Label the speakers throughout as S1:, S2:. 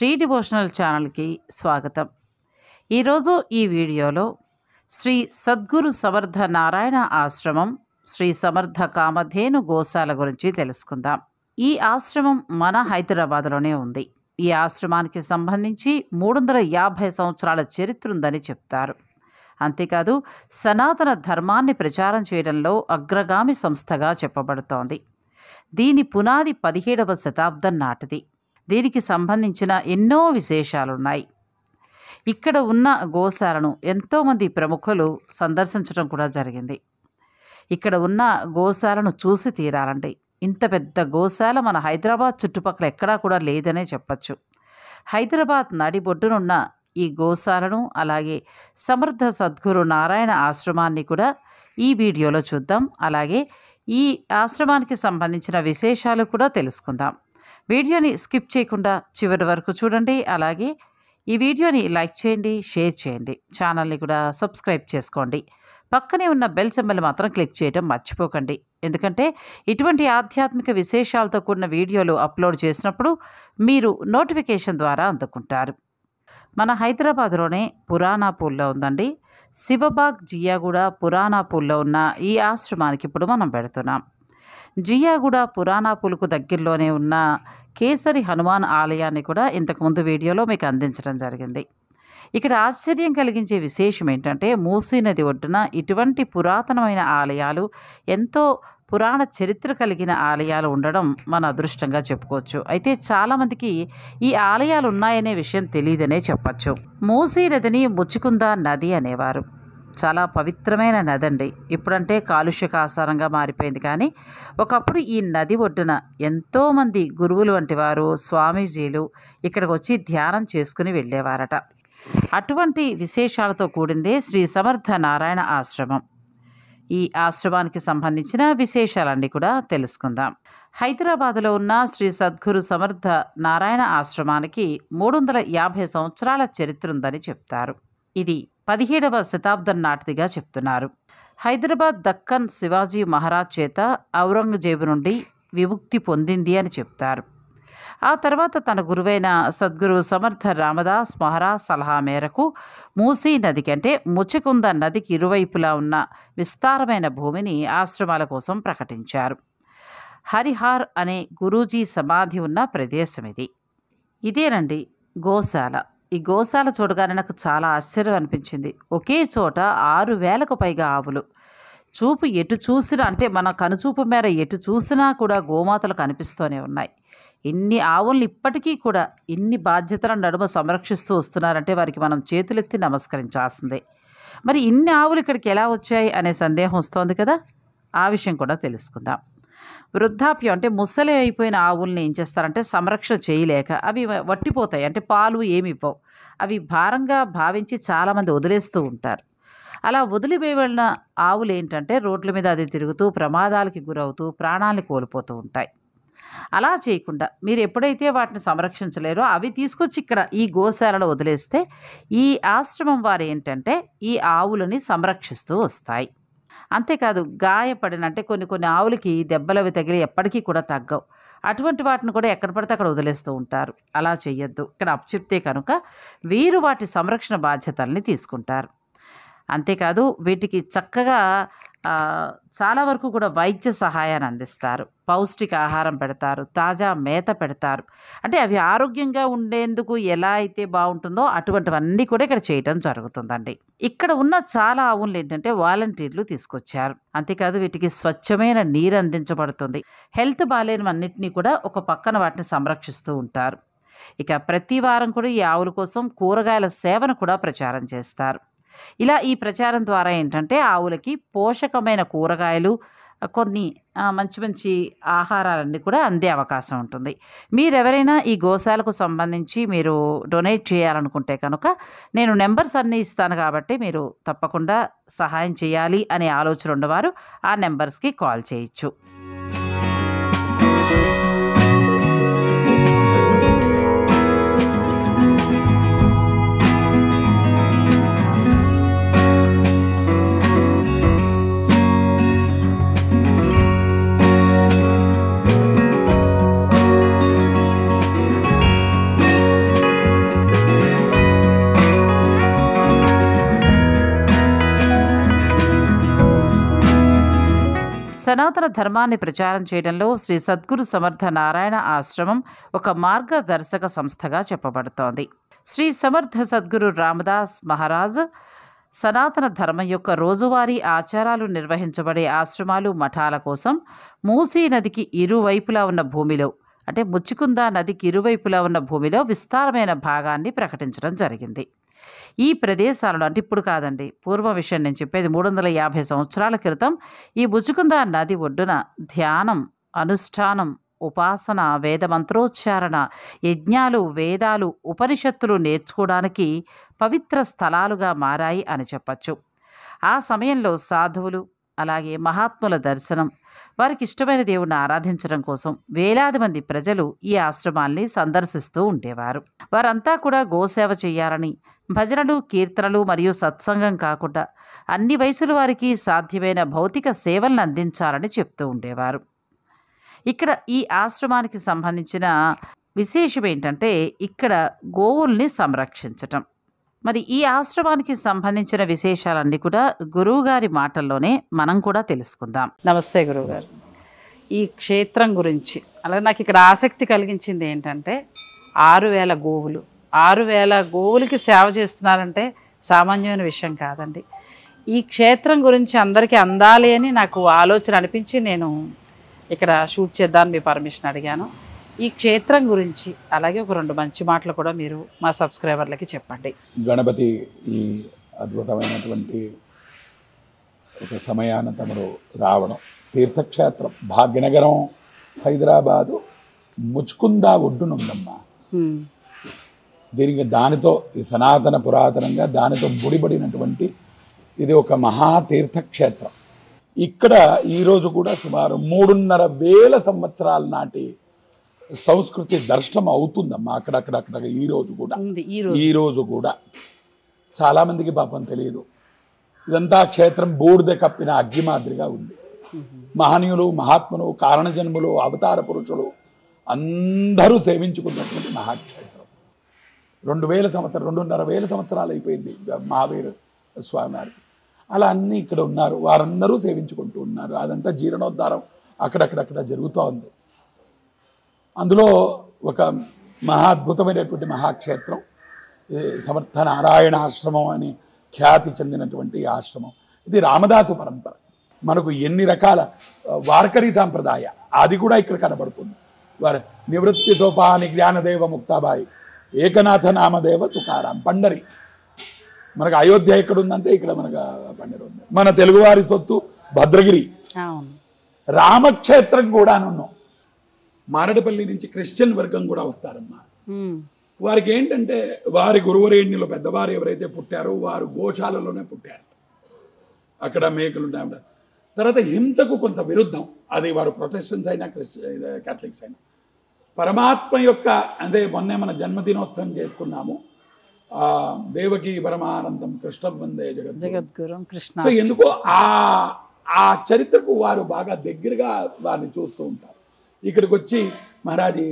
S1: Shri devotional ఛానల్కి స్వాగతం ఈరోజు ఈ వీడియోలో శ్రీ సద్గురు సమర్థ నారాయణ ఆశ్రమం శ్రీ సమర్థ కామధేను గోశాల గురించి తెలుసుకుందాం ఈ ఆశ్రమం మన హైదరాబాద్లోనే ఉంది ఈ ఆశ్రమానికి సంబంధించి మూడు వందల యాభై సంవత్సరాల చరిత్ర ఉందని చెప్తారు అంతేకాదు సనాతన ధర్మాన్ని ప్రచారం చేయడంలో అగ్రగామి సంస్థగా చెప్పబడుతోంది దీని పునాది పదిహేడవ శతాబ్దం నాటిది దీనికి సంబంధించిన ఎన్నో విశేషాలున్నాయి ఇక్కడ ఉన్న గోశాలను ఎంతోమంది ప్రముఖులు సందర్శించడం కూడా జరిగింది ఇక్కడ ఉన్న గోశాలను చూసి తీరాలండి ఇంత పెద్ద గోశాల మన హైదరాబాద్ చుట్టుపక్కల ఎక్కడా కూడా లేదనే చెప్పచ్చు హైదరాబాద్ నడిబొడ్డునున్న ఈ గోశాలను అలాగే సమర్థ సద్గురు నారాయణ ఆశ్రమాన్ని కూడా ఈ వీడియోలో చూద్దాం అలాగే ఈ ఆశ్రమానికి సంబంధించిన విశేషాలు కూడా తెలుసుకుందాం వీడియోని స్కిప్ చేయకుండా చివరి వరకు చూడండి అలాగే ఈ వీడియోని లైక్ చేయండి షేర్ చేయండి ఛానల్ని కూడా సబ్స్క్రైబ్ చేసుకోండి పక్కనే ఉన్న బెల్ సింబల్ మాత్రం క్లిక్ చేయడం మర్చిపోకండి ఎందుకంటే ఇటువంటి ఆధ్యాత్మిక విశేషాలతో కూడిన వీడియోలు అప్లోడ్ చేసినప్పుడు మీరు నోటిఫికేషన్ ద్వారా అందుకుంటారు మన హైదరాబాద్లోనే పూల్లో ఉందండి శివబాగ్ జియాగూడ పురాణాపూల్లో ఉన్న ఈ ఆశ్రమానికి ఇప్పుడు మనం పెడుతున్నాం జియాగూడ పురాణా పులుకు దగ్గరలోనే ఉన్న కేసరి హనుమాన్ ఆలయాన్ని కూడా ఇంతకుముందు వీడియోలో మీకు అందించడం జరిగింది ఇక్కడ ఆశ్చర్యం కలిగించే విశేషం ఏంటంటే మూసీ నది ఒడ్డున ఇటువంటి పురాతనమైన ఆలయాలు ఎంతో పురాణ చరిత్ర కలిగిన ఆలయాలు ఉండడం మన అదృష్టంగా చెప్పుకోవచ్చు అయితే చాలామందికి ఈ ఆలయాలు ఉన్నాయనే విషయం తెలియదనే చెప్పచ్చు మూసీ నదిని ముచ్చుకుందా నది అనేవారు చాలా పవిత్రమైన నది అండి ఇప్పుడంటే కాలుష్యకాసారంగా మారిపోయింది కానీ ఒకప్పుడు ఈ నది ఒడ్డున ఎంతోమంది గురువులు వంటి వారు స్వామీజీలు ఇక్కడికి వచ్చి ధ్యానం చేసుకుని వెళ్ళేవారట అటువంటి విశేషాలతో కూడిందే శ్రీ సమర్థ నారాయణ ఆశ్రమం ఈ ఆశ్రమానికి సంబంధించిన విశేషాలన్నీ కూడా తెలుసుకుందాం హైదరాబాదులో ఉన్న శ్రీ సద్గురు సమర్థ నారాయణ ఆశ్రమానికి మూడు వందల యాభై సంవత్సరాల చరిత్ర ఉందని చెప్తారు ఇది పదిహేడవ శతాబ్దం నాటిదిగా చెప్తున్నారు హైదరాబాద్ దక్కన్ శివాజీ మహారాజ్ చేత ఔరంగజేబు నుండి విముక్తి పొందింది అని చెప్తారు ఆ తర్వాత తన గురువైన సద్గురు సమర్థ రామదాస్ మహారాజ్ సలహా మేరకు మూసీ నది కంటే ముచకుంద నదికి ఇరువైపులా ఉన్న విస్తారమైన భూమిని ఆశ్రమాల కోసం ప్రకటించారు హరిహార్ అనే గురూజీ సమాధి ఉన్న ప్రదేశం ఇది ఇదేనండి గోశాల ఈ గోశాల చూడగానే నాకు చాలా ఆశ్చర్యం అనిపించింది ఒకే చోట ఆరు వేలకు పైగా ఆవులు చూపు ఎటు చూసినా అంటే మన కనుచూపు మేర ఎటు చూసినా కూడా గోమాతలు కనిపిస్తూనే ఉన్నాయి ఇన్ని ఆవుల్ని ఇప్పటికీ కూడా ఇన్ని బాధ్యతలను నడుమ సంరక్షిస్తూ వస్తున్నారంటే వారికి మనం చేతులెత్తి నమస్కరించాల్సిందే మరి ఇన్ని ఆవులు ఇక్కడికి ఎలా వచ్చాయి అనే సందేహం వస్తోంది కదా ఆ విషయం కూడా తెలుసుకుందాం వృద్ధాప్యం అంటే ముసలి అయిపోయిన ఆవుల్ని ఏం చేస్తారంటే సంరక్షణ చేయలేక అవి వట్టిపోతాయి అంటే పాలు ఏమి ఇవ్వవు అవి భారంగా భావించి చాలామంది వదిలేస్తూ ఉంటారు అలా వదిలివేయబడిన ఆవులు ఏంటంటే రోడ్ల మీద అది తిరుగుతూ ప్రమాదాలకి గురవుతూ ప్రాణాలు కోల్పోతూ ఉంటాయి అలా చేయకుండా మీరు ఎప్పుడైతే వాటిని సంరక్షించలేరో అవి తీసుకొచ్చి ఇక్కడ ఈ గోశాలలో వదిలేస్తే ఈ ఆశ్రమం వారు ఏంటంటే ఈ ఆవులని సంరక్షిస్తూ వస్తాయి అంతేకాదు గాయపడిన అంటే కొన్ని కొన్ని ఆవులకి దెబ్బలవి తగిలి ఎప్పటికీ కూడా తగ్గవు అటువంటి వాటిని కూడా ఎక్కడ పడితే అక్కడ వదిలేస్తూ ఉంటారు అలా చేయొద్దు ఇక్కడ అప్చెప్తే కనుక వీరు వాటి సంరక్షణ బాధ్యతల్ని తీసుకుంటారు అంతేకాదు వీటికి చక్కగా చాలా వరకు కూడా వైద్య సహాయాన్ని అందిస్తారు పౌష్టిక ఆహారం పెడతారు తాజా మేత పెడతారు అంటే అవి ఆరోగ్యంగా ఉండేందుకు ఎలా అయితే బాగుంటుందో అటువంటివన్నీ కూడా ఇక్కడ చేయటం జరుగుతుందండి ఇక్కడ ఉన్న చాలా ఆవులు ఏంటంటే వాలంటీర్లు తీసుకొచ్చారు అంతేకాదు వీటికి స్వచ్ఛమైన నీరు అందించబడుతుంది హెల్త్ బాగాలేనివన్నింటినీ కూడా ఒక పక్కన వాటిని సంరక్షిస్తూ ఉంటారు ఇక ప్రతి వారం కూడా ఈ ఆవుల కోసం కూరగాయల సేవను కూడా ప్రచారం చేస్తారు ఇలా ఈ ప్రచారం ద్వారా ఏంటంటే ఆవులకి పోషకమైన కూరగాయలు కొన్ని మంచి మంచి ఆహారాలన్నీ కూడా అందే అవకాశం ఉంటుంది మీరెవరైనా ఈ గోశాలకు సంబంధించి మీరు డొనేట్ చేయాలనుకుంటే కనుక నేను నెంబర్స్ అన్నీ ఇస్తాను కాబట్టి మీరు తప్పకుండా సహాయం చేయాలి అనే ఆలోచన ఉన్నవారు ఆ నెంబర్స్కి కాల్ చేయొచ్చు సనాతన ధర్మాన్ని ప్రచారం చేయడంలో శ్రీ సద్గురు సమర్థ నారాయణ ఆశ్రమం ఒక మార్గదర్శక సంస్థగా చెప్పబడుతోంది శ్రీ సమర్థ సద్గురు రామదాస్ మహారాజ్ సనాతన ధర్మం యొక్క రోజువారీ ఆచారాలు నిర్వహించబడే ఆశ్రమాలు మఠాల కోసం మూసీ నదికి ఇరువైపులా ఉన్న భూమిలో అంటే ముచ్చుకుందా నదికి ఇరువైపులా ఉన్న భూమిలో విస్తారమైన భాగాన్ని ప్రకటించడం జరిగింది ఈ ప్రదేశాలలో అంటే ఇప్పుడు కాదండి పూర్వ విషయం నేను చెప్పేది మూడు వందల యాభై సంవత్సరాల క్రితం ఈ ముజుకుంద నది ఒడ్డున ధ్యానం అనుష్ఠానం ఉపాసన వేదమంత్రోచ్చారణ యజ్ఞాలు వేదాలు ఉపనిషత్తులు నేర్చుకోవడానికి పవిత్ర స్థలాలుగా మారాయి అని చెప్పచ్చు ఆ సమయంలో సాధువులు అలాగే మహాత్ముల దర్శనం వారికి ఇష్టమైన దేవుణ్ణి ఆరాధించడం కోసం వేలాది మంది ప్రజలు ఈ ఆశ్రమాల్ని సందర్శిస్తూ ఉండేవారు వారంతా కూడా గోసేవ చేయాలని భజనలు కీర్తనలు మరియు సత్సంగం కాకుండా అన్ని వయసుల వారికి సాధ్యమైన భౌతిక సేవలను అందించాలని చెప్తూ ఉండేవారు ఇక్కడ ఈ ఆశ్రమానికి సంబంధించిన విశేషం ఏంటంటే ఇక్కడ గోవుల్ని సంరక్షించటం మరి ఈ ఆశ్రమానికి సంబంధించిన విశేషాలన్నీ కూడా గురువుగారి మాటల్లోనే మనం కూడా తెలుసుకుందాం నమస్తే గురువుగారు ఈ క్షేత్రం గురించి అలాగే నాకు ఇక్కడ ఆసక్తి కలిగించింది ఏంటంటే ఆరు వేల గోవులు ఆరు వేల గోవులకి సేవ చేస్తున్నారంటే సామాన్యమైన విషయం కాదండి ఈ క్షేత్రం గురించి అందరికీ అందాలి అని నాకు ఆలోచన అనిపించి నేను ఇక్కడ షూట్ చేద్దామని మీ పర్మిషన్ అడిగాను ఈ క్షేత్రం గురించి అలాగే ఒక రెండు మంచి మాటలు కూడా మీరు మా సబ్స్క్రైబర్లకి చెప్పండి
S2: గణపతి ఈ అద్భుతమైనటువంటి ఒక సమయాన తమరు రావడం తీర్థక్షేత్రం భాగ్యనగరం హైదరాబాదు ముచ్చుకుందా ఒడ్డునుందమ్మా దీనికి దానితో సనాతన పురాతనంగా దానితో ముడిపడినటువంటి ఇది ఒక మహాతీర్థక్షేత్రం ఇక్కడ ఈరోజు కూడా సుమారు మూడున్నర వేల సంవత్సరాల నాటి సంస్కృతి దర్శనం అవుతుందమ్మా అక్కడక్కడక్కడ ఈరోజు కూడా ఈరోజు కూడా చాలామందికి పాపం తెలియదు ఇదంతా క్షేత్రం బూడిద కప్పిన అగ్గి మాదిరిగా ఉంది మహనీయులు మహాత్ములు కారణజన్ములు అవతార పురుషులు అందరూ సేవించుకున్నటువంటి మహాక్షేత్రం రెండు వేల సంవత్సరం రెండున్నర వేల సంవత్సరాలు అయిపోయింది మహావీర్ స్వామి వారికి అలా అన్నీ ఇక్కడ ఉన్నారు వారందరూ సేవించుకుంటూ ఉన్నారు అదంతా జీర్ణోద్ధారం అక్కడక్కడక్కడ జరుగుతూ ఉంది అందులో ఒక మహా అద్భుతమైనటువంటి మహాక్షేత్రం సమర్థ నారాయణ ఆశ్రమం అని ఖ్యాతి చెందినటువంటి ఆశ్రమం ఇది రామదాసు పరంపర మనకు ఎన్ని రకాల వార్కరి సాంప్రదాయ అది కూడా ఇక్కడ కనబడుతుంది వారి నివృత్తి సోపాని జ్ఞానదేవ ముక్తాబాయి ఏకనాథ నామదేవ తుకారాం పండరి మనకు అయోధ్య ఎక్కడుందంటే ఇక్కడ మనకు పండరి ఉంది మన తెలుగువారి సొత్తు భద్రగిరి రామక్షేత్రం కూడా ఉన్నాం మారడపల్లి నుంచి క్రిస్టియన్ వర్గం కూడా వస్తారమ్మా వారికి ఏంటంటే వారి గురువరేణిలో పెద్దవారు ఎవరైతే పుట్టారో వారు గోశాలలోనే పుట్టారు అక్కడ మేకలు తర్వాత హింసకు కొంత విరుద్ధం అది వారు ప్రొటెస్టన్స్ అయినా క్రిస్టి క్యాథలిక్స్ అయినా పరమాత్మ యొక్క అంటే మొన్నే మన జన్మదినోత్సవం చేసుకున్నాము దేవకి పరమానందం కృష్ణ వందే జగత్ కృష్ణ సో ఎందుకో ఆ ఆ చరిత్రకు వారు బాగా దగ్గరగా వారిని చూస్తూ ఉంటారు ఇక్కడికి వచ్చి మహారాజీ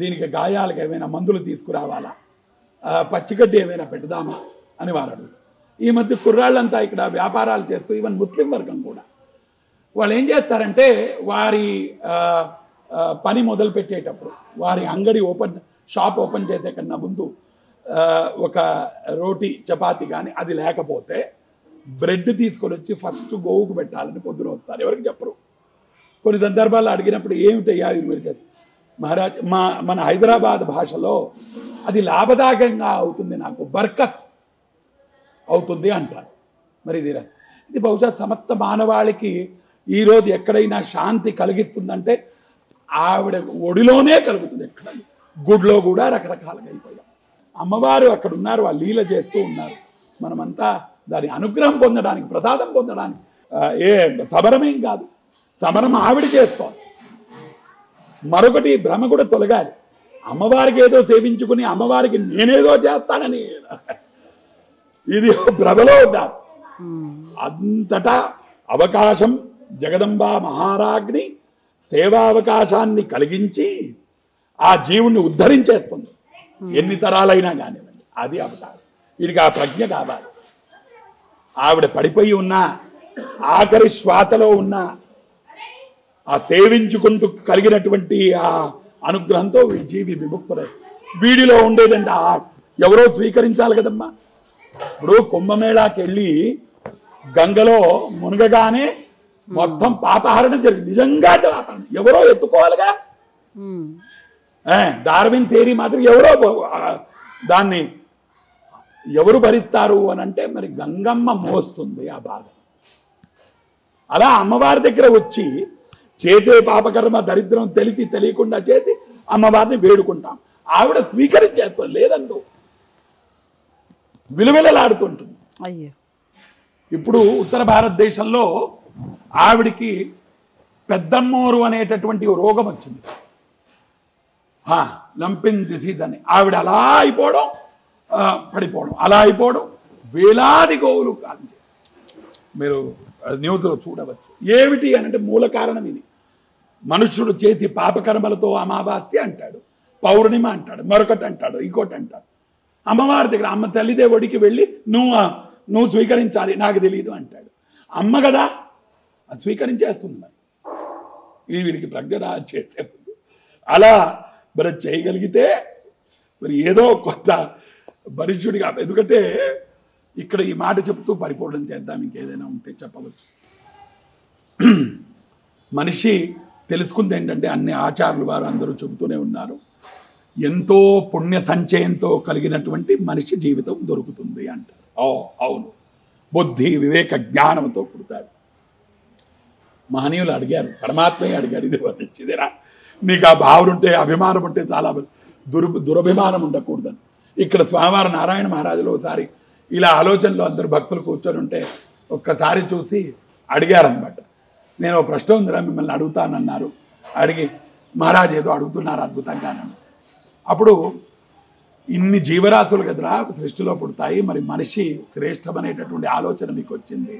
S2: దీనికి గాయాలకు ఏమైనా మందులు తీసుకురావాలా పచ్చిగడ్డి ఏమైనా పెడదామా అని వారు అడుగు ఈ మధ్య కుర్రాళ్ళంతా ఇక్కడ వ్యాపారాలు చేస్తూ ఈవెన్ ముస్లిం వర్గం కూడా వాళ్ళు ఏం చేస్తారంటే వారి పని మొదలు పెట్టేటప్పుడు వారి అంగడి ఓపెన్ షాప్ ఓపెన్ చేసే కన్నా ముందు ఒక రోటీ చపాతి కానీ అది లేకపోతే బ్రెడ్ తీసుకొని వచ్చి ఫస్ట్ గోవుకు పెట్టాలని పొద్దున వస్తారు ఎవరికి చెప్పరు కొన్ని సందర్భాల్లో అడిగినప్పుడు ఏమిటయ్యా ఇది మీరు చెప్పి మహారాజ్ మా మన హైదరాబాద్ భాషలో అది లాభదాయకంగా అవుతుంది నాకు బర్కత్ అవుతుంది అంటారు మరి ఇది ఇది బహుశా సమస్త మానవాళికి ఈరోజు ఎక్కడైనా శాంతి కలిగిస్తుందంటే ఆవిడ ఒడిలోనే కలుగుతుంది ఎక్కడ గుడిలో కూడా రకరకాలుగా అయిపోయాం అమ్మవారు అక్కడ ఉన్నారు వాళ్ళు లీల చేస్తూ ఉన్నారు మనమంతా దాని అనుగ్రహం పొందడానికి ప్రసాదం పొందడానికి ఏ సమరమేం కాదు సమరం ఆవిడ చేస్తాం మరొకటి భ్రమ కూడా తొలగాలి అమ్మవారికి ఏదో సేవించుకుని అమ్మవారికి నేనేదో చేస్తానని ఇది భ్రమలో ఉందా అంతటా అవకాశం జగదంబా మహారాగ్ని సేవావకాశాన్ని కలిగించి ఆ జీవుని ఉద్ధరించేస్తుంది ఎన్ని తరాలైనా కానివ్వండి అది అవతారం వీడికి ఆ ప్రజ్ఞ కావాలి ఆవిడ పడిపోయి ఉన్నా ఆఖరి శ్వాసలో ఉన్న ఆ సేవించుకుంటూ కలిగినటువంటి ఆ అనుగ్రహంతో జీవి విముక్తులే వీడిలో ఉండేదండి ఆ ఎవరో స్వీకరించాలి కదమ్మా ఇప్పుడు కుంభమేళాకి వెళ్ళి గంగలో మునగగానే Hmm. మొత్తం పాపహరణం జరిగింది నిజంగా ఎవరో ఎత్తుకోవాలిగా hmm. డార్విన్ థేరీ మాత్రం ఎవరో దాన్ని ఎవరు భరిస్తారు అని అంటే మరి గంగమ్మ మోస్తుంది ఆ బాధ అలా అమ్మవారి దగ్గర వచ్చి చేతే పాపకర్మ దరిద్రం తెలిసి తెలియకుండా చేసి అమ్మవారిని వేడుకుంటాం ఆవిడ స్వీకరించేస్తాం లేదంటూ విలువెలలాడుతుంటుంది ఇప్పుడు ఉత్తర భారతదేశంలో ఆవిడికి పెద్దమ్మోరు అనేటటువంటి రోగం వచ్చింది లంపిన్ డిసీజ్ అని ఆవిడ అలా అయిపోవడం పడిపోవడం అలా అయిపోవడం వేలాది గోవులు కాలం చేసి మీరు న్యూస్లో చూడవచ్చు ఏమిటి అనంటే మూల కారణం ఇది మనుషుడు చేసి పాపకర్మలతో అమావాస్య అంటాడు పౌర్ణిమ అంటాడు మరొకటి అంటాడు ఇంకోటి అంటాడు అమ్మవారి దగ్గర అమ్మ తల్లిదేవుడికి వెళ్ళి నువ్వు నువ్వు స్వీకరించాలి నాకు తెలియదు అంటాడు అమ్మ కదా అది స్వీకరించేస్తుంది మరి ఇది వీడికి ప్రజ్ఞ చేసే అలా మరి చేయగలిగితే మరి ఏదో కొంత భరిష్యుడిగా ఎందుకంటే ఇక్కడ ఈ మాట చెప్తూ పరిపూర్ణం చేద్దాం ఇంకేదైనా ఉంటే చెప్పవచ్చు మనిషి తెలుసుకుంది ఏంటంటే అన్ని ఆచారులు వారు అందరూ చెబుతూనే ఉన్నారు ఎంతో పుణ్య సంచయంతో కలిగినటువంటి మనిషి జీవితం దొరుకుతుంది అంటారు ఓ అవును బుద్ధి వివేక జ్ఞానంతో పుడతాడు మహనీయులు అడిగారు పరమాత్మయ్య అడిగాడు ఇది వర్ణించిదిరా నీకు ఆ భావన ఉంటే అభిమానం ఉంటే చాలా దుర్ దురభిమానం ఉండకూడదని ఇక్కడ స్వామివారు నారాయణ మహారాజులు ఒకసారి ఇలా ఆలోచనలు అందరు భక్తులు కూర్చొని ఉంటే ఒక్కసారి చూసి అడిగారనమాట నేను ఒక ప్రశ్న ఉందిరా మిమ్మల్ని అడుగుతానన్నారు అడిగి మహారాజ్ ఏదో అడుగుతున్నారు అద్భుతంగానని అప్పుడు ఇన్ని జీవరాశులు కదరా సృష్టిలో పుడతాయి మరి మనిషి శ్రేష్టమనేటటువంటి ఆలోచన మీకు వచ్చింది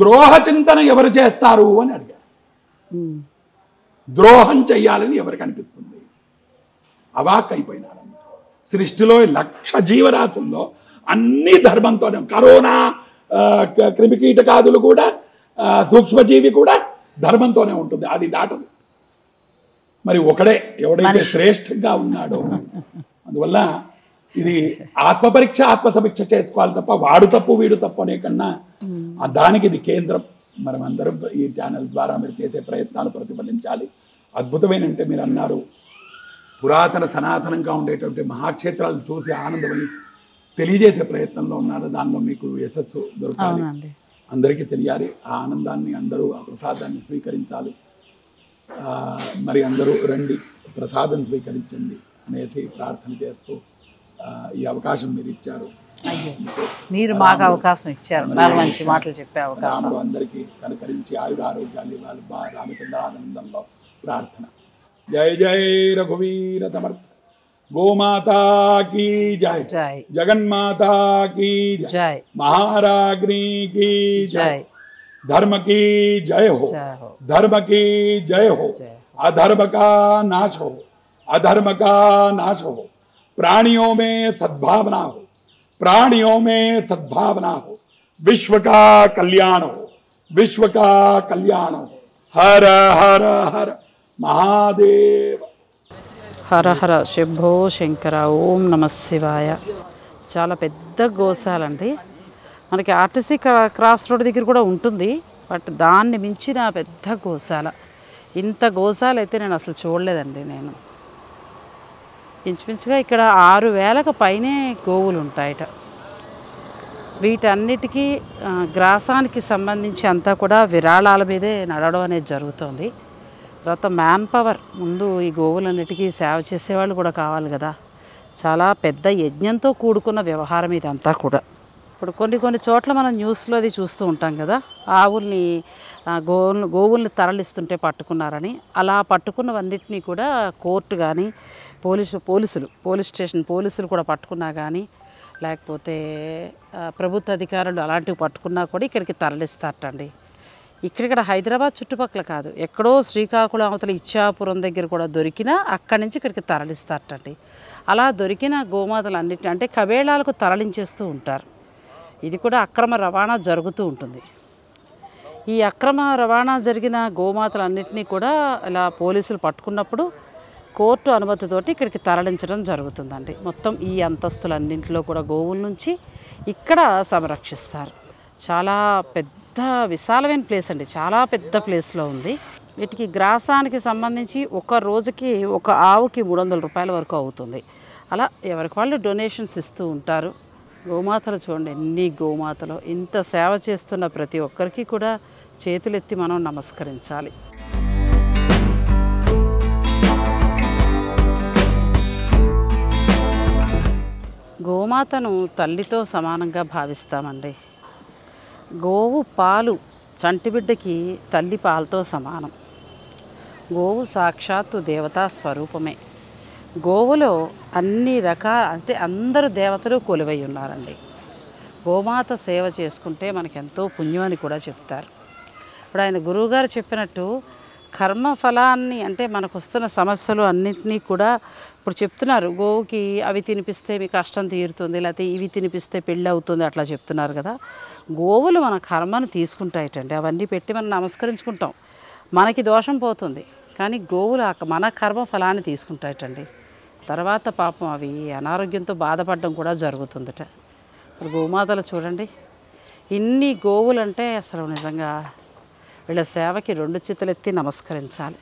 S2: ద్రోహ చింతన ఎవరు చేస్తారు అని అడిగారు ద్రోహం చెయ్యాలని ఎవరికి అనిపిస్తుంది అవాక్ అయిపోయినారు సృష్టిలో లక్ష జీవరాశుల్లో అన్ని ధర్మంతోనే కరోనా క్రిమికీటకాదులు కూడా సూక్ష్మజీవి కూడా ధర్మంతోనే ఉంటుంది అది దాటదు మరి ఒకడే ఎవడైతే శ్రేష్టంగా ఉన్నాడో అందువల్ల ఇది ఆత్మపరీక్ష ఆత్మ సమీక్ష చేసుకోవాలి తప్ప వాడు తప్పు వీడు తప్పు అనే కన్నా దానికి ఇది కేంద్రం మనం అందరం ఈ ఛానల్ ద్వారా మీరు చేసే ప్రయత్నాలు ప్రతిఫలించాలి అద్భుతమైన అంటే మీరు అన్నారు పురాతన సనాతనంగా ఉండేటువంటి మహాక్షేత్రాలు చూసి ఆనందమని తెలియజేసే ప్రయత్నంలో ఉన్నారు దానిలో మీకు యశస్సు దొరకాలి అందరికీ తెలియాలి ఆ ఆనందాన్ని అందరూ ఆ ప్రసాదాన్ని స్వీకరించాలి మరి అందరూ రండి ప్రసాదం స్వీకరించండి అనేసి ప్రార్థన చేస్తూ ఈ అవకాశం మీరు ఇచ్చారు మీరు మాకు అవకాశం ఇచ్చారు నాలా మంచి మాటలు చెప్ప అవకాశం అందరికి కనకరించారు ఆరోగ్యాలి బాల రామచందనందంలో ప్రార్థన జై జై రఘువీర తమర్ గోమాతకి జై జగన్మాతకి జై మహారాగ్నికి జై ధర్మకి జయ호 ధర్మకి జయ호 అధర్మకా నాశో అధర్మకా నాశో प्राणियों में सद्भावना हो प्राणियों में सद्भावना हो विश्व का कल्याण हो विश्व का कल्याण हो हर हर हर महादेव హర హర శంభో శంకర
S1: ఓం నమ శివాయ చాలా పెద్ద గోశాల అండి మనకి ఆర్టీసీ క్రాస్ రోడ్ దగ్గర కూడా ఉంటుంది బట్ దాన్ని మించిన పెద్ద గోశాల ఇంత గోశాల అయితే నేను అసలు చూడలేదండి నేను ఇంచుమించుగా ఇక్కడ ఆరు వేలకు పైనే గోవులు ఉంటాయట వీటన్నిటికీ గ్రాసానికి సంబంధించి అంతా కూడా విరాళాల మీదే నడవడం అనేది జరుగుతుంది తర్వాత మ్యాన్ పవర్ ముందు ఈ గోవులన్నిటికీ సేవ చేసేవాళ్ళు కూడా కావాలి కదా చాలా పెద్ద యజ్ఞంతో కూడుకున్న వ్యవహారం ఇది అంతా కూడా ఇప్పుడు కొన్ని కొన్ని చోట్ల మనం న్యూస్లో అది చూస్తూ ఉంటాం కదా ఆవుల్ని గోవుల్ని గోవుల్ని తరలిస్తుంటే పట్టుకున్నారని అలా పట్టుకున్నవన్నిటినీ కూడా కోర్టు కానీ పోలీసు పోలీసులు పోలీస్ స్టేషన్ పోలీసులు కూడా పట్టుకున్నా కానీ లేకపోతే ప్రభుత్వ అధికారులు అలాంటివి పట్టుకున్నా కూడా ఇక్కడికి తరలిస్తారటండి ఇక్కడ హైదరాబాద్ చుట్టుపక్కల కాదు ఎక్కడో శ్రీకాకుళం అవతల ఇచ్చాపురం దగ్గర కూడా దొరికినా అక్కడి నుంచి ఇక్కడికి తరలిస్తారటండి అలా దొరికిన గోమాతలు అన్నిటి అంటే కబేళాలకు తరలించేస్తూ ఉంటారు ఇది కూడా అక్రమ రవాణా జరుగుతూ ఉంటుంది ఈ అక్రమ రవాణా జరిగిన గోమాతలన్నింటినీ కూడా ఇలా పోలీసులు పట్టుకున్నప్పుడు కోర్టు అనుమతితోటి ఇక్కడికి తరలించడం జరుగుతుందండి మొత్తం ఈ అంతస్తులన్నింటిలో కూడా గోవుల నుంచి ఇక్కడ సంరక్షిస్తారు చాలా పెద్ద విశాలమైన ప్లేస్ అండి చాలా పెద్ద ప్లేస్లో ఉంది వీటికి గ్రాసానికి సంబంధించి ఒక రోజుకి ఒక ఆవుకి మూడు వందల రూపాయల వరకు అవుతుంది అలా ఎవరికి వాళ్ళు డొనేషన్స్ ఇస్తూ ఉంటారు గోమాతలు చూడండి ఎన్ని గోమాతలు ఇంత సేవ చేస్తున్న ప్రతి ఒక్కరికి కూడా చేతులెత్తి మనం నమస్కరించాలి గోమాతను తల్లితో సమానంగా భావిస్తామండి గోవు పాలు చంటిబిడ్డకి తల్లి పాలతో సమానం గోవు సాక్షాత్తు దేవతా స్వరూపమే గోవులో అన్ని రకాల అంటే అందరు దేవతలు కొలువై ఉన్నారండి గోమాత సేవ చేసుకుంటే మనకెంతో పుణ్యం అని కూడా చెప్తారు ఇప్పుడు ఆయన గురువుగారు చెప్పినట్టు కర్మ ఫలాన్ని అంటే మనకు వస్తున్న సమస్యలు అన్నింటినీ కూడా ఇప్పుడు చెప్తున్నారు గోవుకి అవి తినిపిస్తే మీ కష్టం తీరుతుంది లేకపోతే ఇవి తినిపిస్తే పెళ్ళి అవుతుంది అట్లా చెప్తున్నారు కదా గోవులు మన కర్మను తీసుకుంటాయటండి అవన్నీ పెట్టి మనం నమస్కరించుకుంటాం మనకి దోషం పోతుంది కానీ గోవులు మన కర్మ ఫలాన్ని తీసుకుంటాయటండి తర్వాత పాపం అవి అనారోగ్యంతో బాధపడడం కూడా జరుగుతుందట గోమాతలు చూడండి ఇన్ని గోవులంటే అసలు నిజంగా వీళ్ళ సేవకి రెండు చేతులెత్తి నమస్కరించాలి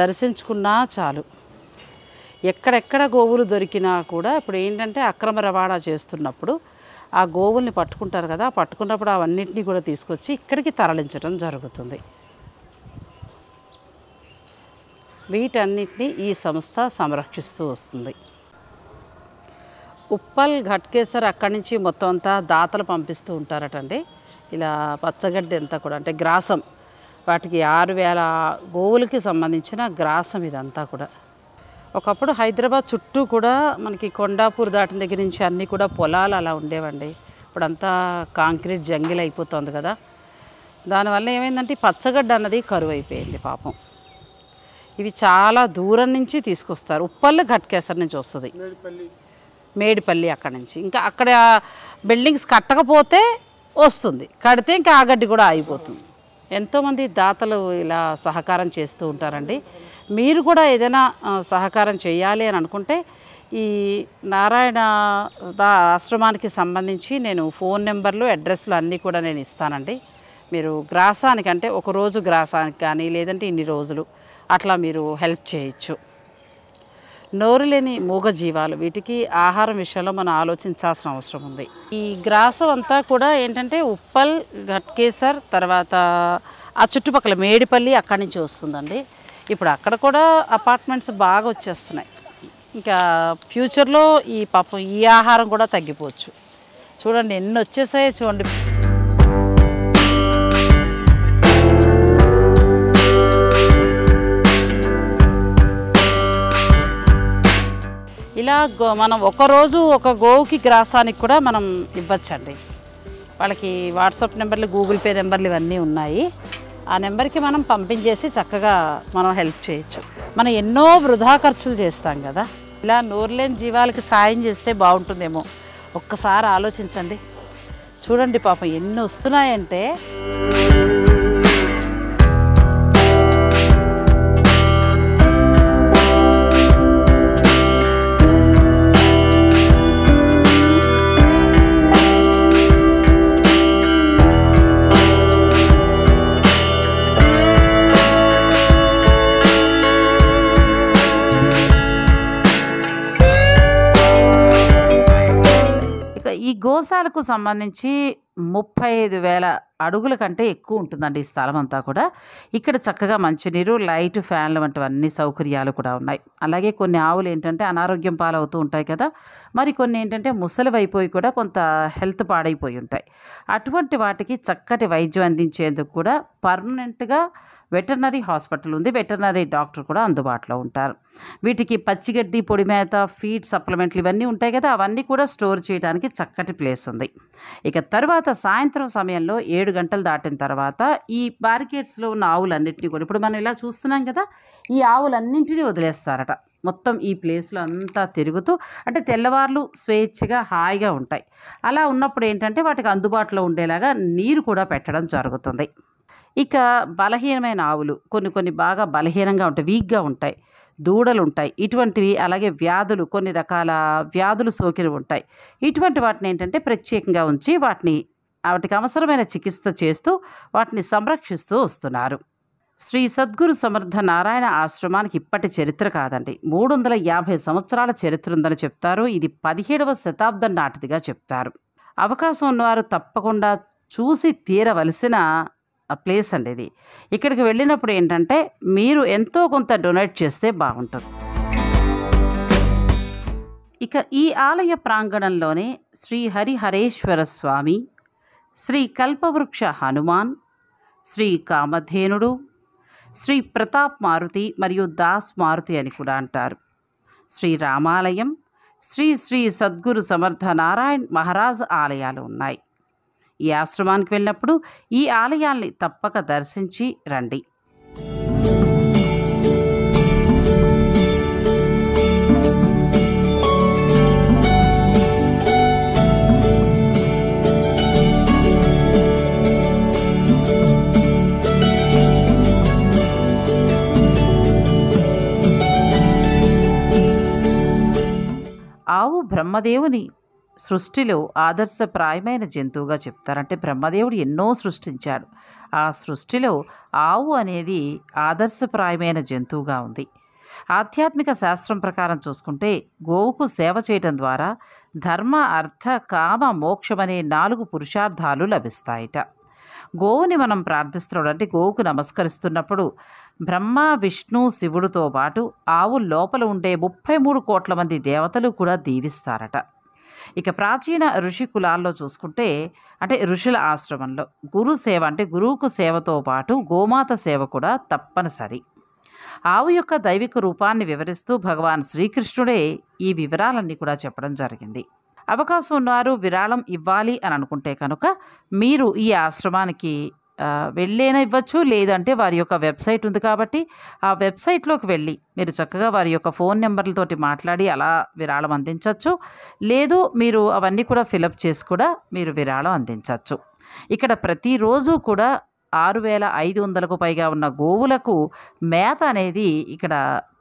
S1: దర్శించుకున్నా చాలు ఎక్కడెక్కడ గోవులు దొరికినా కూడా ఇప్పుడు ఏంటంటే అక్రమ రవాణా చేస్తున్నప్పుడు ఆ గోవుల్ని పట్టుకుంటారు కదా పట్టుకున్నప్పుడు అవన్నింటినీ కూడా తీసుకొచ్చి ఇక్కడికి తరలించడం జరుగుతుంది వీటన్నిటినీ ఈ సంస్థ సంరక్షిస్తూ వస్తుంది ఉప్పల్ ఘట్కేసర్ అక్కడి నుంచి మొత్తం అంతా దాతలు పంపిస్తూ ఉంటారటండి ఇలా పచ్చగడ్డి అంతా కూడా అంటే గ్రాసం వాటికి ఆరు వేల గోవులకి సంబంధించిన గ్రాసం ఇదంతా కూడా ఒకప్పుడు హైదరాబాద్ చుట్టూ కూడా మనకి కొండాపూర్ దాటిన దగ్గర నుంచి అన్నీ కూడా పొలాలు అలా ఉండేవండి ఇప్పుడంతా కాంక్రీట్ జంగిల్ అయిపోతుంది కదా దానివల్ల ఏమైందంటే పచ్చగడ్డ అన్నది కరువు అయిపోయింది పాపం ఇవి చాలా దూరం నుంచి తీసుకొస్తారు ఉప్పల్ల ఘట్కేసర్ నుంచి వస్తుంది మేడిపల్లి అక్కడ నుంచి ఇంకా అక్కడ బిల్డింగ్స్ కట్టకపోతే వస్తుంది కడితే ఇంకా ఆ గడ్డి కూడా ఆగిపోతుంది ఎంతోమంది దాతలు ఇలా సహకారం చేస్తూ ఉంటారండి మీరు కూడా ఏదైనా సహకారం చేయాలి అని అనుకుంటే ఈ నారాయణ ఆశ్రమానికి సంబంధించి నేను ఫోన్ నెంబర్లు అడ్రస్లు అన్నీ కూడా నేను ఇస్తానండి మీరు గ్రాసానికి అంటే ఒకరోజు గ్రాసానికి కానీ లేదంటే ఇన్ని రోజులు అట్లా మీరు హెల్ప్ చేయొచ్చు నోరు లేని మూగజీవాలు వీటికి ఆహారం విషయంలో మనం ఆలోచించాల్సిన అవసరం ఉంది ఈ గ్రాసం అంతా కూడా ఏంటంటే ఉప్పల్ ఘట్కేసర్ తర్వాత ఆ చుట్టుపక్కల మేడిపల్లి అక్కడి నుంచి వస్తుందండి ఇప్పుడు అక్కడ కూడా అపార్ట్మెంట్స్ బాగా వచ్చేస్తున్నాయి ఇంకా ఫ్యూచర్లో ఈ పాపం ఈ ఆహారం కూడా తగ్గిపోవచ్చు చూడండి ఎన్ని వచ్చేసాయో చూడండి ఇలా మనం ఒకరోజు ఒక గోవుకి గ్రాసానికి కూడా మనం ఇవ్వచ్చండి వాళ్ళకి వాట్సాప్ నెంబర్లు గూగుల్ పే నెంబర్లు ఇవన్నీ ఉన్నాయి ఆ నెంబర్కి మనం పంపించేసి చక్కగా మనం హెల్ప్ చేయొచ్చు మనం ఎన్నో వృధా ఖర్చులు చేస్తాం కదా ఇలా నోరులేని జీవాలకి సాయం చేస్తే బాగుంటుందేమో ఒక్కసారి ఆలోచించండి చూడండి పాపం ఎన్ని వస్తున్నాయంటే మోసాలకు సంబంధించి ముప్పై ఐదు వేల అడుగుల కంటే ఎక్కువ ఉంటుందండి ఈ స్థలం అంతా కూడా ఇక్కడ చక్కగా మంచినీరు లైట్ ఫ్యాన్లు వంటివన్నీ సౌకర్యాలు కూడా ఉన్నాయి అలాగే కొన్ని ఆవులు ఏంటంటే అనారోగ్యం పాలవుతూ ఉంటాయి కదా మరి కొన్ని ఏంటంటే ముసలివైపోయి కూడా కొంత హెల్త్ పాడైపోయి ఉంటాయి అటువంటి వాటికి చక్కటి వైద్యం అందించేందుకు కూడా పర్మనెంట్గా వెటర్నరీ హాస్పిటల్ ఉంది వెటర్నరీ డాక్టర్ కూడా అందుబాటులో ఉంటారు వీటికి పచ్చిగడ్డి పొడి మేత ఫీడ్ సప్లిమెంట్లు ఇవన్నీ ఉంటాయి కదా అవన్నీ కూడా స్టోర్ చేయడానికి చక్కటి ప్లేస్ ఉంది ఇక తర్వాత సాయంత్రం సమయంలో ఏడు గంటలు దాటిన తర్వాత ఈ బ్యారికేడ్స్లో ఉన్న ఆవులన్నింటినీ కూడా ఇప్పుడు మనం ఇలా చూస్తున్నాం కదా ఈ ఆవులన్నింటినీ వదిలేస్తారట మొత్తం ఈ ప్లేస్లో అంతా తిరుగుతూ అంటే తెల్లవార్లు స్వేచ్ఛగా హాయిగా ఉంటాయి అలా ఉన్నప్పుడు ఏంటంటే వాటికి అందుబాటులో ఉండేలాగా నీరు కూడా పెట్టడం జరుగుతుంది ఇక బలహీనమైన ఆవులు కొన్ని కొన్ని బాగా బలహీనంగా ఉంటాయి వీక్గా ఉంటాయి దూడలు ఉంటాయి ఇటువంటివి అలాగే వ్యాధులు కొన్ని రకాల వ్యాధులు సోకిన ఉంటాయి ఇటువంటి వాటిని ఏంటంటే ప్రత్యేకంగా ఉంచి వాటిని వాటికి అవసరమైన చికిత్స చేస్తూ వాటిని సంరక్షిస్తూ వస్తున్నారు శ్రీ సద్గురు సమర్థ నారాయణ ఆశ్రమానికి ఇప్పటి చరిత్ర కాదండి మూడు వందల యాభై సంవత్సరాల చరిత్ర ఉందని చెప్తారు ఇది పదిహేడవ శతాబ్దం నాటిదిగా చెప్తారు అవకాశం ఉన్నవారు తప్పకుండా చూసి తీరవలసిన ప్లేస్ అండి ఇది ఇక్కడికి వెళ్ళినప్పుడు ఏంటంటే మీరు ఎంతో కొంత డొనేట్ చేస్తే బాగుంటుంది ఇక ఈ ఆలయ ప్రాంగణంలోనే శ్రీ హరిహరేశ్వర స్వామి శ్రీ కల్పవృక్ష హనుమాన్ శ్రీ కామధేనుడు శ్రీ ప్రతాప్ మారుతి మరియు దాస్ మారుతి అని కూడా అంటారు శ్రీ రామాలయం శ్రీ శ్రీ సద్గురు సమర్థ నారాయణ్ మహారాజ్ ఆలయాలు ఉన్నాయి ఈ ఆశ్రమానికి వెళ్ళినప్పుడు ఈ ఆలయాల్ని తప్పక దర్శించి రండి ఆవు బ్రహ్మదేవుని సృష్టిలో ఆదర్శప్రాయమైన జంతువుగా చెప్తారంటే బ్రహ్మదేవుడు ఎన్నో సృష్టించాడు ఆ సృష్టిలో ఆవు అనేది ఆదర్శప్రాయమైన జంతువుగా ఉంది ఆధ్యాత్మిక శాస్త్రం ప్రకారం చూసుకుంటే గోవుకు సేవ చేయటం ద్వారా ధర్మ అర్థ కామ మోక్షమనే నాలుగు పురుషార్థాలు లభిస్తాయిట గోవుని మనం ప్రార్థిస్తున్నాడు అంటే గోవుకు నమస్కరిస్తున్నప్పుడు బ్రహ్మ విష్ణు శివుడితో పాటు ఆవు లోపల ఉండే ముప్పై మూడు కోట్ల మంది దేవతలు కూడా దీవిస్తారట ఇక ప్రాచీన ఋషి కులాల్లో చూసుకుంటే అంటే ఋషుల ఆశ్రమంలో గురు సేవ అంటే గురువుకు సేవతో పాటు గోమాత సేవ కూడా తప్పనిసరి ఆవు యొక్క దైవిక రూపాన్ని వివరిస్తూ భగవాన్ శ్రీకృష్ణుడే ఈ వివరాలన్నీ కూడా చెప్పడం జరిగింది అవకాశం ఉన్నారు విరాళం ఇవ్వాలి అని అనుకుంటే కనుక మీరు ఈ ఆశ్రమానికి వెళ్ళైనా ఇవ్వచ్చు లేదంటే వారి యొక్క వెబ్సైట్ ఉంది కాబట్టి ఆ వెబ్సైట్లోకి వెళ్ళి మీరు చక్కగా వారి యొక్క ఫోన్ నెంబర్లతోటి మాట్లాడి అలా విరాళం అందించవచ్చు లేదు మీరు అవన్నీ కూడా ఫిలప్ చేసి కూడా మీరు విరాళం అందించవచ్చు ఇక్కడ ప్రతిరోజు కూడా ఆరు వేల ఐదు వందలకు పైగా ఉన్న గోవులకు మేత అనేది ఇక్కడ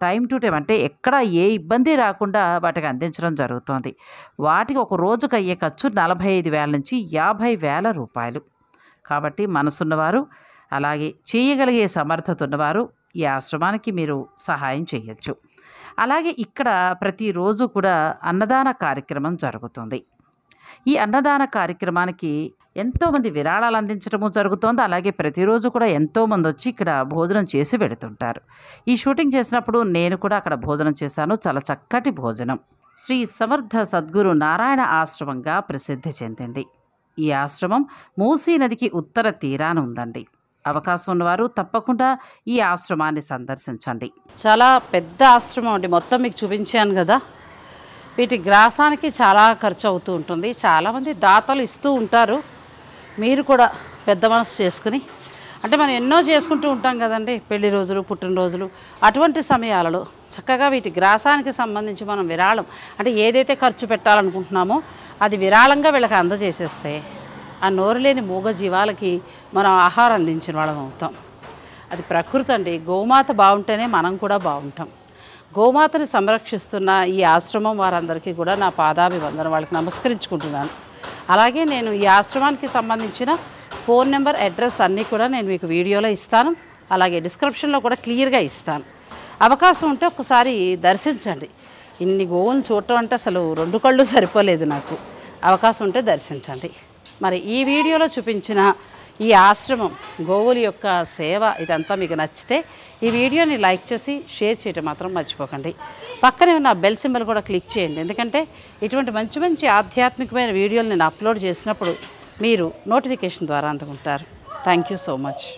S1: టైం టు టైం అంటే ఎక్కడ ఏ ఇబ్బంది రాకుండా వాటికి అందించడం జరుగుతోంది వాటికి ఒక రోజుకు అయ్యే ఖర్చు నలభై ఐదు వేల నుంచి యాభై వేల రూపాయలు కాబట్టి మనసున్నవారు అలాగే చేయగలిగే సమర్థత ఉన్నవారు ఈ ఆశ్రమానికి మీరు సహాయం చేయొచ్చు అలాగే ఇక్కడ ప్రతిరోజు కూడా అన్నదాన కార్యక్రమం జరుగుతుంది ఈ అన్నదాన కార్యక్రమానికి ఎంతోమంది విరాళాలు అందించడము జరుగుతోంది అలాగే ప్రతిరోజు కూడా ఎంతోమంది వచ్చి ఇక్కడ భోజనం చేసి పెడుతుంటారు ఈ షూటింగ్ చేసినప్పుడు నేను కూడా అక్కడ భోజనం చేశాను చాలా చక్కటి భోజనం శ్రీ సమర్థ సద్గురు నారాయణ ఆశ్రమంగా ప్రసిద్ధి చెందింది ఈ ఆశ్రమం మూసీ నదికి ఉత్తర తీరాన ఉందండి అవకాశం ఉన్నవారు తప్పకుండా ఈ ఆశ్రమాన్ని సందర్శించండి చాలా పెద్ద ఆశ్రమం అండి మొత్తం మీకు చూపించాను కదా వీటి గ్రాసానికి చాలా ఖర్చు అవుతూ ఉంటుంది చాలామంది దాతలు ఇస్తూ ఉంటారు మీరు కూడా పెద్ద మనసు చేసుకుని అంటే మనం ఎన్నో చేసుకుంటూ ఉంటాం కదండి పెళ్లి రోజులు పుట్టినరోజులు అటువంటి సమయాలలో చక్కగా వీటి గ్రాసానికి సంబంధించి మనం విరాళం అంటే ఏదైతే ఖర్చు పెట్టాలనుకుంటున్నామో అది విరాళంగా వీళ్ళకి అందజేసేస్తే ఆ నోరులేని మూగ జీవాలకి మనం ఆహారం అందించిన వాళ్ళం అవుతాం అది ప్రకృతి అండి గోమాత బాగుంటేనే మనం కూడా బాగుంటాం గోమాతను సంరక్షిస్తున్న ఈ ఆశ్రమం వారందరికీ కూడా నా పాదాభివందన వాళ్ళకి నమస్కరించుకుంటున్నాను అలాగే నేను ఈ ఆశ్రమానికి సంబంధించిన ఫోన్ నెంబర్ అడ్రస్ అన్నీ కూడా నేను మీకు వీడియోలో ఇస్తాను అలాగే డిస్క్రిప్షన్లో కూడా క్లియర్గా ఇస్తాను అవకాశం ఉంటే ఒకసారి దర్శించండి ఇన్ని గోవులు చూడటం అంటే అసలు రెండు కళ్ళు సరిపోలేదు నాకు అవకాశం ఉంటే దర్శించండి మరి ఈ వీడియోలో చూపించిన ఈ ఆశ్రమం గోవుల యొక్క సేవ ఇదంతా మీకు నచ్చితే ఈ వీడియోని లైక్ చేసి షేర్ చేయటం మాత్రం మర్చిపోకండి పక్కనే ఉన్న బెల్ సింబల్ కూడా క్లిక్ చేయండి ఎందుకంటే ఇటువంటి మంచి మంచి ఆధ్యాత్మికమైన వీడియోలు నేను అప్లోడ్ చేసినప్పుడు మీరు నోటిఫికేషన్ ద్వారా అందుకుంటారు థ్యాంక్ యూ సో మచ్